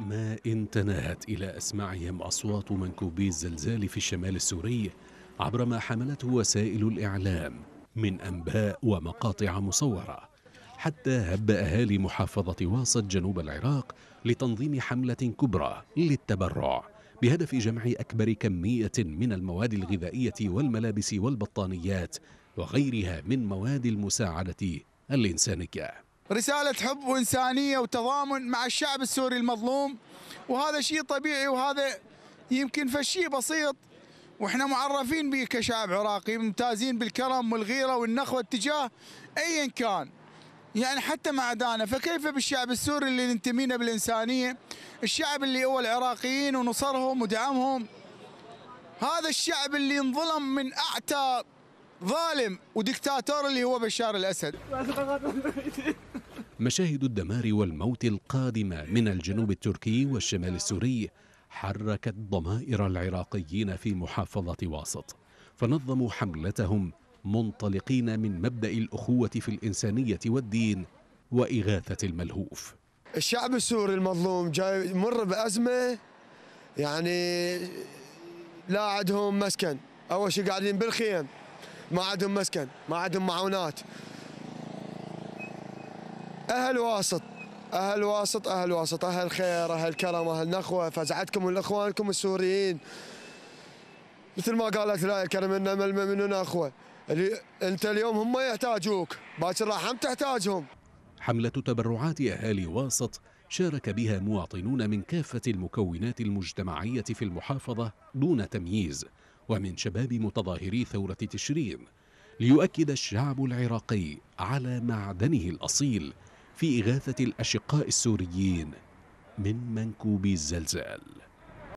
ما إن تناهت إلى أسماعهم أصوات منكوبي الزلزال في الشمال السوري عبر ما حملته وسائل الإعلام من أنباء ومقاطع مصورة حتى هب أهالي محافظة واسط جنوب العراق لتنظيم حملة كبرى للتبرع بهدف جمع أكبر كمية من المواد الغذائية والملابس والبطانيات وغيرها من مواد المساعدة الإنسانية رسالة حب وإنسانية وتضامن مع الشعب السوري المظلوم وهذا شيء طبيعي وهذا يمكن فشي بسيط واحنا معرفين به كشعب عراقي ممتازين بالكرم والغيرة والنخوة اتجاه ايا كان يعني حتى مع دانا فكيف بالشعب السوري اللي ننتمينا بالإنسانية الشعب اللي هو العراقيين ونصرهم ودعمهم هذا الشعب اللي انظلم من أعتى ظالم ودكتاتور اللي هو بشار الأسد مشاهد الدمار والموت القادمة من الجنوب التركي والشمال السوري حركت ضمائر العراقيين في محافظة واسط فنظموا حملتهم منطلقين من مبدأ الأخوة في الإنسانية والدين وإغاثة الملهوف الشعب السوري المظلوم جاي يمر بأزمة يعني لا عندهم مسكن أول شيء قاعدين بالخيم ما عندهم مسكن ما عندهم معونات أهل واسط أهل واسط أهل واسط أهل خير أهل كرم أهل نخوة فزعتكم لإخوانكم السوريين مثل ما قالت الآية الكرم إنما المؤمنون أخوة اللي أنت اليوم هم يحتاجوك باكر راح هم تحتاجهم حملة تبرعات أهالي واسط شارك بها مواطنون من كافة المكونات المجتمعية في المحافظة دون تمييز ومن شباب متظاهري ثورة تشرين ليؤكد الشعب العراقي على معدنه الأصيل في إغاثة الأشقاء السوريين من منكوبي الزلزال